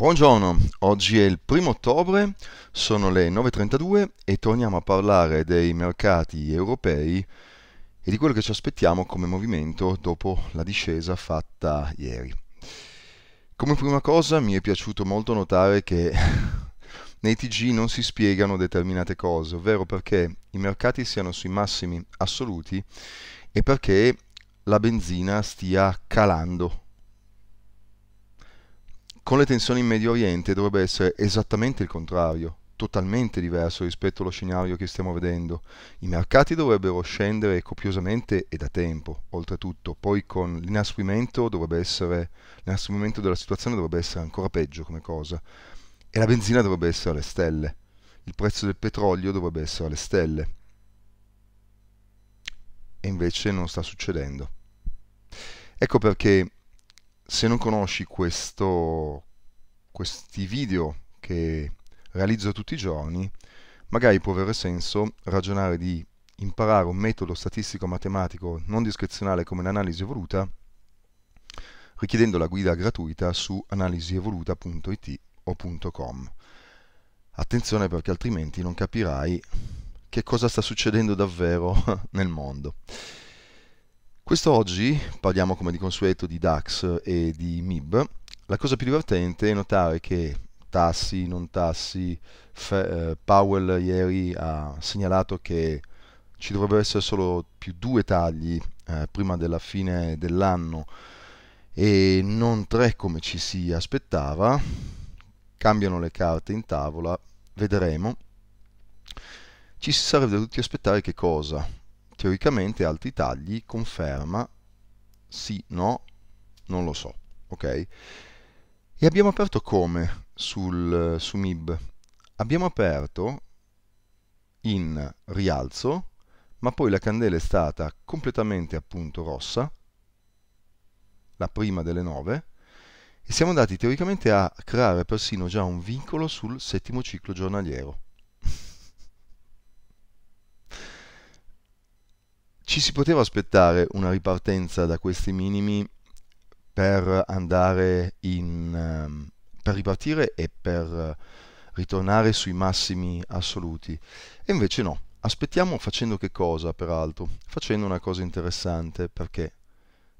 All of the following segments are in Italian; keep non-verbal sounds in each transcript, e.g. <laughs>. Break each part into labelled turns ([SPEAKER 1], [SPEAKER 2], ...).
[SPEAKER 1] Buongiorno, oggi è il primo ottobre, sono le 9.32 e torniamo a parlare dei mercati europei e di quello che ci aspettiamo come movimento dopo la discesa fatta ieri. Come prima cosa mi è piaciuto molto notare che <laughs> nei TG non si spiegano determinate cose, ovvero perché i mercati siano sui massimi assoluti e perché la benzina stia calando con le tensioni in Medio Oriente dovrebbe essere esattamente il contrario, totalmente diverso rispetto allo scenario che stiamo vedendo. I mercati dovrebbero scendere copiosamente e da tempo, oltretutto, poi con l'inasprimento della situazione dovrebbe essere ancora peggio come cosa. E la benzina dovrebbe essere alle stelle. Il prezzo del petrolio dovrebbe essere alle stelle. E invece non sta succedendo. Ecco perché se non conosci questo, questi video che realizzo tutti i giorni, magari può avere senso ragionare di imparare un metodo statistico-matematico non discrezionale come l'analisi evoluta, richiedendo la guida gratuita su analisievoluta.it o.com. Attenzione perché altrimenti non capirai che cosa sta succedendo davvero <laughs> nel mondo. Quest'oggi parliamo come di consueto di DAX e di MIB. La cosa più divertente è notare che tassi, non tassi, Fe, eh, Powell ieri ha segnalato che ci dovrebbero essere solo più due tagli eh, prima della fine dell'anno e non tre come ci si aspettava. Cambiano le carte in tavola, vedremo. Ci si sarebbe dovuti aspettare che cosa? teoricamente altri tagli, conferma, sì, no, non lo so, ok? E abbiamo aperto come sul, su MIB? Abbiamo aperto in rialzo, ma poi la candela è stata completamente appunto rossa, la prima delle nove, e siamo andati teoricamente a creare persino già un vincolo sul settimo ciclo giornaliero. Ci si poteva aspettare una ripartenza da questi minimi per andare in ehm, per ripartire e per ritornare sui massimi assoluti. E invece no. Aspettiamo facendo che cosa, peraltro? Facendo una cosa interessante perché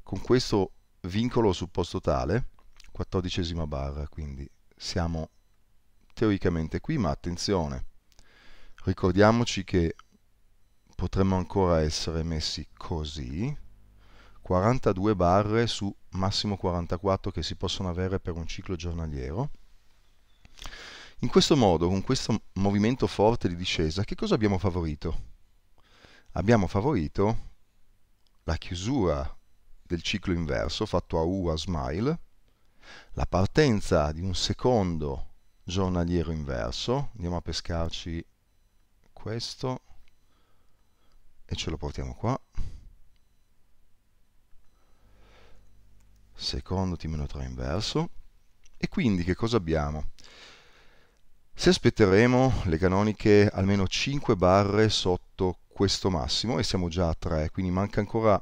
[SPEAKER 1] con questo vincolo supposto tale, quattordicesima barra, quindi siamo teoricamente qui, ma attenzione, ricordiamoci che potremmo ancora essere messi così, 42 barre su massimo 44 che si possono avere per un ciclo giornaliero. In questo modo, con questo movimento forte di discesa, che cosa abbiamo favorito? Abbiamo favorito la chiusura del ciclo inverso fatto a U a smile, la partenza di un secondo giornaliero inverso, andiamo a pescarci questo, e ce lo portiamo qua. Secondo T-3 inverso. E quindi che cosa abbiamo? Se aspetteremo le canoniche almeno 5 barre sotto questo massimo e siamo già a 3, quindi manca ancora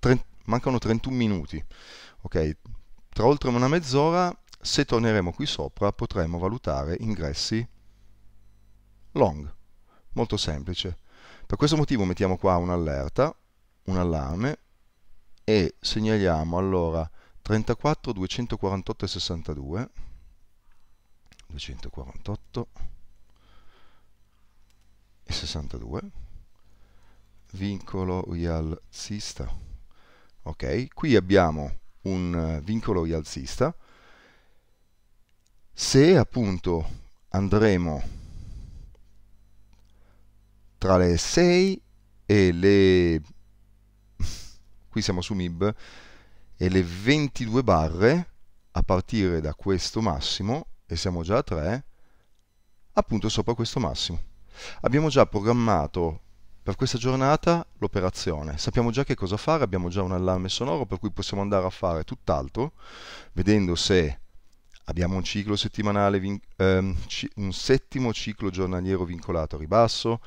[SPEAKER 1] 30, mancano 31 minuti. Ok, tra oltre una mezz'ora, se torneremo qui sopra, potremo valutare ingressi long. Molto semplice. Per questo motivo mettiamo qua un'allerta, un allarme e segnaliamo allora 34 248 e 62 248 e 62 vincolo rialzista ok qui abbiamo un eh, vincolo rialzista se appunto andremo tra le 6 e le... <laughs> qui siamo su MIB, e le 22 barre a partire da questo massimo, e siamo già a 3, appunto sopra questo massimo. Abbiamo già programmato per questa giornata l'operazione, sappiamo già che cosa fare, abbiamo già un allarme sonoro per cui possiamo andare a fare tutt'altro, vedendo se abbiamo un ciclo settimanale, ehm, un settimo ciclo giornaliero vincolato a ribasso,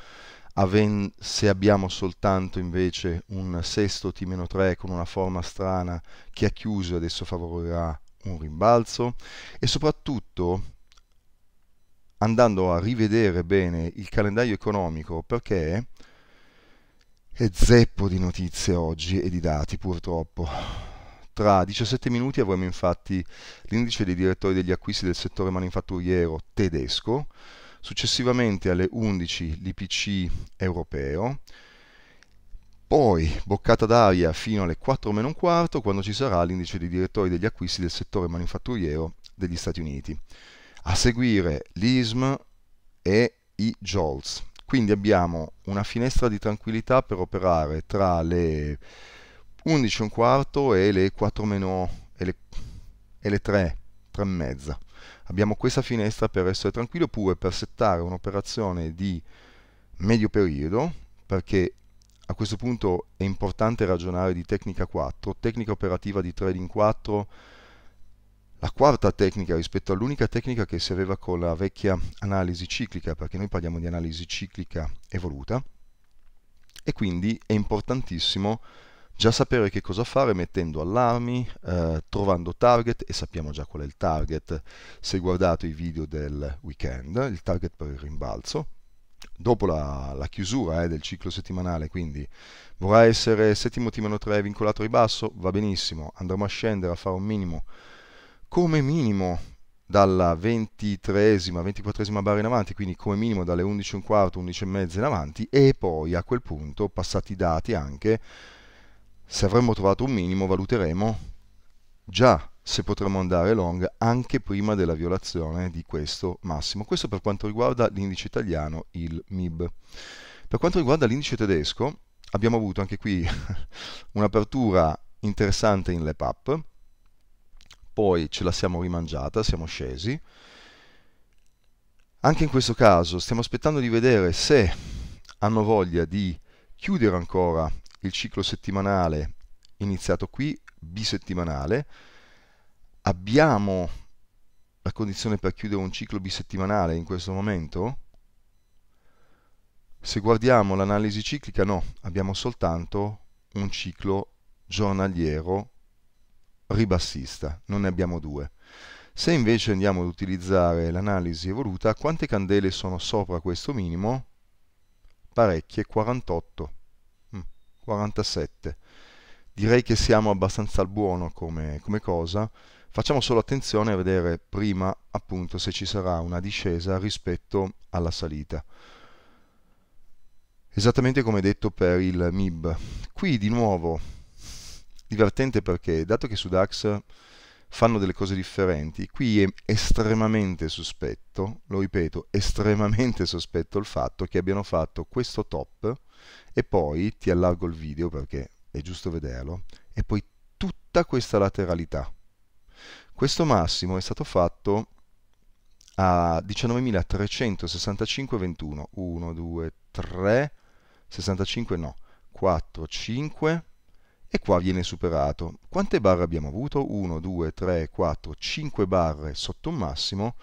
[SPEAKER 1] se abbiamo soltanto invece un sesto T-3 con una forma strana che ha chiuso e adesso favorirà un rimbalzo e soprattutto andando a rivedere bene il calendario economico perché è zeppo di notizie oggi e di dati purtroppo. Tra 17 minuti avremo infatti l'indice dei direttori degli acquisti del settore manifatturiero tedesco, successivamente alle 11 l'IPC europeo, poi boccata d'aria fino alle 4 meno un quarto quando ci sarà l'indice dei direttori degli acquisti del settore manifatturiero degli Stati Uniti. A seguire l'ISM e i JOLS. Quindi abbiamo una finestra di tranquillità per operare tra le 11 e un quarto e le 4 meno e le, e le 3, 3 e mezza abbiamo questa finestra per essere tranquilli oppure per settare un'operazione di medio periodo perché a questo punto è importante ragionare di tecnica 4, tecnica operativa di trading 4, la quarta tecnica rispetto all'unica tecnica che si aveva con la vecchia analisi ciclica, perché noi parliamo di analisi ciclica evoluta, e quindi è importantissimo già sapere che cosa fare mettendo allarmi, eh, trovando target e sappiamo già qual è il target se guardate i video del weekend, il target per il rimbalzo. Dopo la, la chiusura eh, del ciclo settimanale, quindi vorrà essere settimo timano 3 vincolato ribasso, va benissimo, andremo a scendere a fare un minimo come minimo dalla 23esima, 24esima barra in avanti, quindi come minimo dalle 11 e un quarto, 11 e mezza in avanti e poi a quel punto, passati i dati anche, se avremmo trovato un minimo valuteremo già se potremmo andare long anche prima della violazione di questo massimo. Questo per quanto riguarda l'indice italiano, il MIB. Per quanto riguarda l'indice tedesco, abbiamo avuto anche qui <laughs> un'apertura interessante in lap up, poi ce la siamo rimangiata, siamo scesi. Anche in questo caso stiamo aspettando di vedere se hanno voglia di chiudere ancora il ciclo settimanale iniziato qui, bisettimanale, abbiamo la condizione per chiudere un ciclo bisettimanale in questo momento? Se guardiamo l'analisi ciclica no, abbiamo soltanto un ciclo giornaliero ribassista, non ne abbiamo due. Se invece andiamo ad utilizzare l'analisi evoluta, quante candele sono sopra questo minimo? Parecchie, 48. 47. Direi che siamo abbastanza al buono come, come cosa, facciamo solo attenzione a vedere prima appunto se ci sarà una discesa rispetto alla salita esattamente come detto per il MIB. Qui di nuovo divertente perché dato che su DAX fanno delle cose differenti. Qui è estremamente sospetto, lo ripeto, estremamente sospetto il fatto che abbiano fatto questo top e poi ti allargo il video perché è giusto vederlo e poi tutta questa lateralità. Questo massimo è stato fatto a 19.365,21 1, 2, 3, 65 no, 4, 5 e qua viene superato. Quante barre abbiamo avuto? 1, 2, 3, 4, 5 barre sotto un massimo.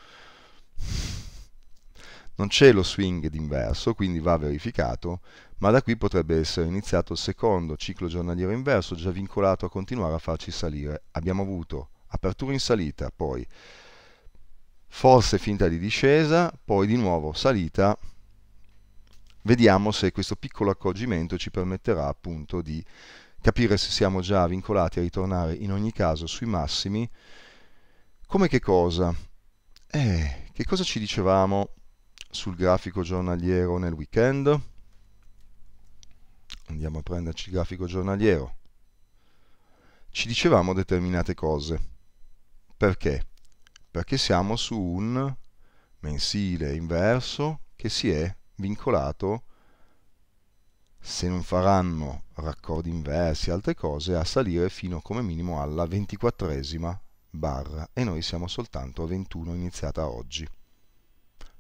[SPEAKER 1] Non c'è lo swing d'inverso, quindi va verificato, ma da qui potrebbe essere iniziato il secondo ciclo giornaliero inverso, già vincolato a continuare a farci salire. Abbiamo avuto apertura in salita, poi forse finta di discesa, poi di nuovo salita. Vediamo se questo piccolo accorgimento ci permetterà appunto di capire se siamo già vincolati a ritornare in ogni caso sui massimi, come che cosa? Eh, che cosa ci dicevamo sul grafico giornaliero nel weekend? Andiamo a prenderci il grafico giornaliero. Ci dicevamo determinate cose. Perché? Perché siamo su un mensile inverso che si è vincolato se non faranno raccordi inversi, altre cose, a salire fino come minimo alla 24esima barra e noi siamo soltanto a 21 iniziata oggi.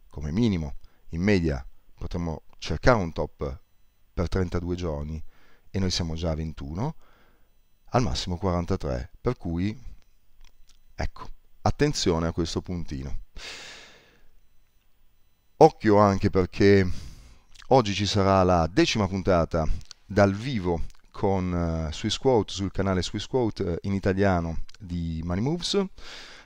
[SPEAKER 1] Come minimo, in media potremmo cercare un top per 32 giorni e noi siamo già a 21, al massimo 43, per cui ecco, attenzione a questo puntino. Occhio anche perché Oggi ci sarà la decima puntata dal vivo con eh, Swiss Quote sul canale Swiss Quote eh, in italiano di Money Moves.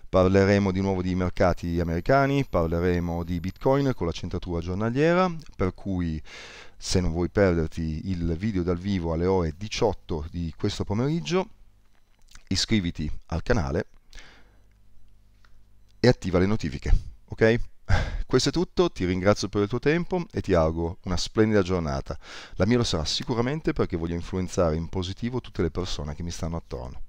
[SPEAKER 1] Parleremo di nuovo di mercati americani, parleremo di Bitcoin con l'accentatura giornaliera, per cui se non vuoi perderti il video dal vivo alle ore 18 di questo pomeriggio, iscriviti al canale e attiva le notifiche, ok? Questo è tutto, ti ringrazio per il tuo tempo e ti auguro una splendida giornata. La mia lo sarà sicuramente perché voglio influenzare in positivo tutte le persone che mi stanno attorno.